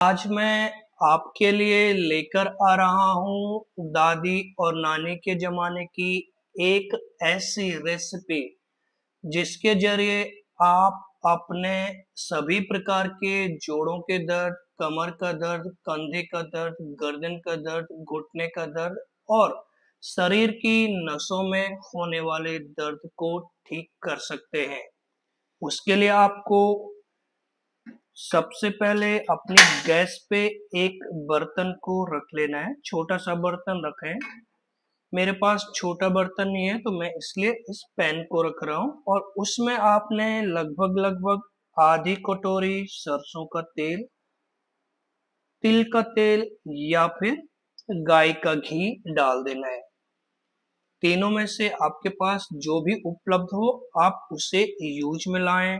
आज मैं आपके लिए लेकर आ रहा हूँ दादी और नानी के जमाने की एक ऐसी रेसिपी जिसके जरिए आप अपने सभी प्रकार के जोड़ों के दर्द कमर का दर्द कंधे का दर्द गर्दन का दर्द घुटने का दर्द और शरीर की नसों में होने वाले दर्द को ठीक कर सकते हैं उसके लिए आपको सबसे पहले अपनी गैस पे एक बर्तन को रख लेना है छोटा सा बर्तन रखें मेरे पास छोटा बर्तन नहीं है तो मैं इसलिए इस पैन को रख रहा हूँ और उसमें आपने लगभग लगभग आधी कटोरी सरसों का तेल तिल का तेल या फिर गाय का घी डाल देना है तीनों में से आपके पास जो भी उपलब्ध हो आप उसे यूज में लाएं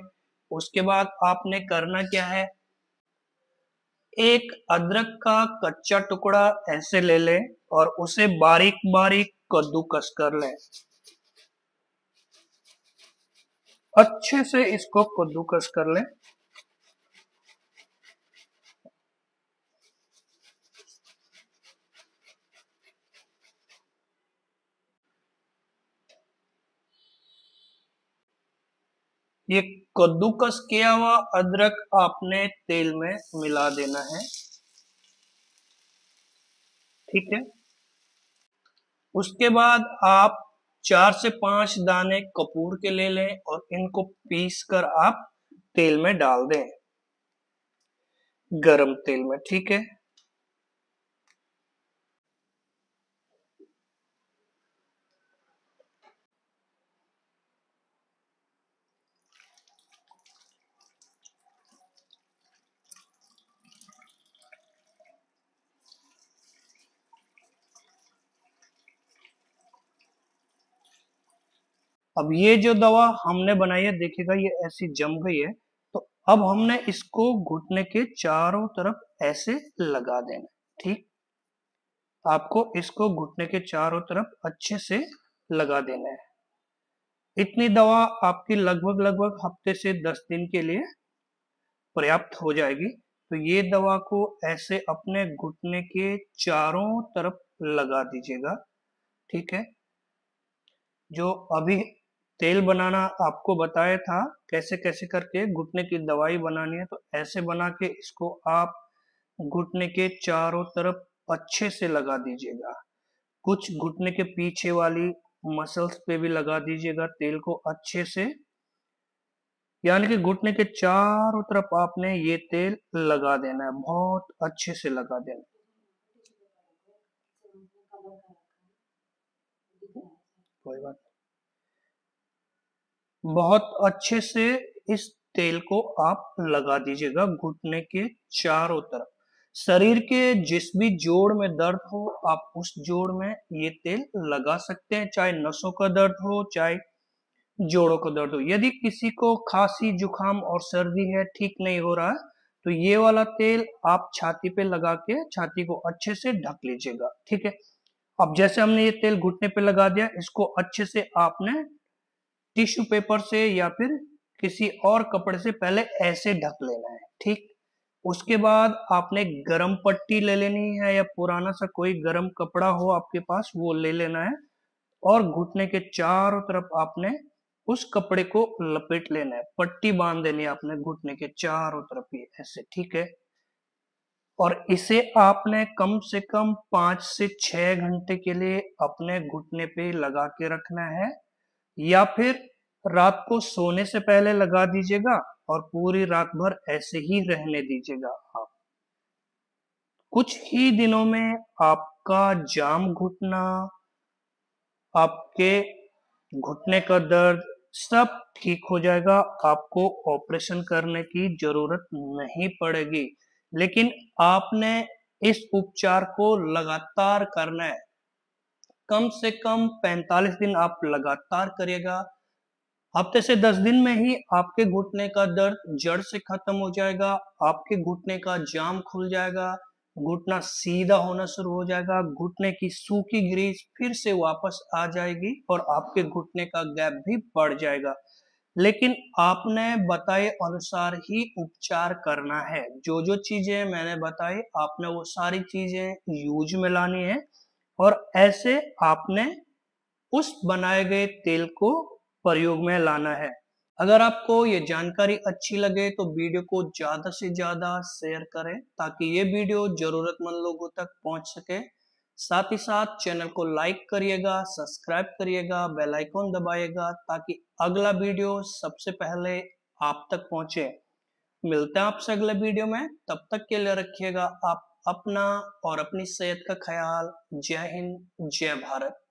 उसके बाद आपने करना क्या है एक अदरक का कच्चा टुकड़ा ऐसे ले लें और उसे बारीक बारीक कद्दूकस कर लें अच्छे से इसको कद्दूकस कर लें ये कद्दूकस किया हुआ अदरक आपने तेल में मिला देना है ठीक है उसके बाद आप चार से पांच दाने कपूर के ले लें और इनको पीस कर आप तेल में डाल दें गरम तेल में ठीक है अब ये जो दवा हमने बनाई है देखिएगा ये ऐसी जम गई है तो अब हमने इसको घुटने के चारों तरफ ऐसे लगा देना ठीक आपको इसको घुटने के चारों तरफ अच्छे से लगा देना है इतनी दवा आपकी लगभग लगभग हफ्ते से दस दिन के लिए पर्याप्त हो जाएगी तो ये दवा को ऐसे अपने घुटने के चारों तरफ लगा दीजिएगा ठीक है जो अभी तेल बनाना आपको बताया था कैसे कैसे करके घुटने की दवाई बनानी है तो ऐसे बना के इसको आप घुटने के चारों तरफ अच्छे से लगा दीजिएगा कुछ घुटने के पीछे वाली मसल्स पे भी लगा दीजिएगा तेल को अच्छे से यानी कि घुटने के चारों तरफ आपने ये तेल लगा देना है बहुत अच्छे से लगा देना कोई बात बहुत अच्छे से इस तेल को आप लगा दीजिएगा घुटने के चारों तरफ शरीर के जिस भी जोड़ में दर्द हो आप उस जोड़ में ये तेल लगा सकते हैं चाहे नसों का दर्द हो चाहे जोड़ों का दर्द हो यदि किसी को खांसी जुकाम और सर्दी है ठीक नहीं हो रहा है तो ये वाला तेल आप छाती पे लगा के छाती को अच्छे से ढक लीजिएगा ठीक है अब जैसे हमने ये तेल घुटने पे लगा दिया इसको अच्छे से आपने टिश्यू पेपर से या फिर किसी और कपड़े से पहले ऐसे ढक लेना है ठीक उसके बाद आपने गर्म पट्टी ले लेनी है या पुराना सा कोई गर्म कपड़ा हो आपके पास वो ले लेना है और घुटने के चारों तरफ आपने उस कपड़े को लपेट लेना है पट्टी बांध देनी है आपने घुटने के चारों तरफ ये ऐसे ठीक है और इसे आपने कम से कम पांच से छह घंटे के लिए अपने घुटने पे लगा के रखना है या फिर रात को सोने से पहले लगा दीजिएगा और पूरी रात भर ऐसे ही रहने दीजिएगा आप कुछ ही दिनों में आपका जाम घुटना आपके घुटने का दर्द सब ठीक हो जाएगा आपको ऑपरेशन करने की जरूरत नहीं पड़ेगी लेकिन आपने इस उपचार को लगातार करना है कम से कम 45 दिन आप लगातार करिएगा हफ्ते से 10 दिन में ही आपके घुटने का दर्द जड़ से खत्म हो जाएगा आपके घुटने का जाम खुल जाएगा घुटना सीधा होना शुरू हो जाएगा घुटने की सूखी ग्रीस फिर से वापस आ जाएगी और आपके घुटने का गैप भी बढ़ जाएगा लेकिन आपने बताए अनुसार ही उपचार करना है जो जो चीजें मैंने बताई आपने वो सारी चीजें यूज में लानी है और ऐसे आपने उस बनाए गए तेल को प्रयोग में लाना है अगर आपको ये जानकारी अच्छी लगे तो वीडियो को ज़्यादा से ज़्यादा शेयर करें ताकि ये वीडियो ज़रूरतमंद लोगों तक पहुंच सके साथ ही साथ चैनल को लाइक करिएगा सब्सक्राइब करिएगा बेल आइकॉन दबाइएगा ताकि अगला वीडियो सबसे पहले आप तक पहुंचे मिलते हैं आपसे अगले वीडियो में तब तक के लिए रखिएगा आप अपना और अपनी सेहत का ख्याल जय हिंद जय भारत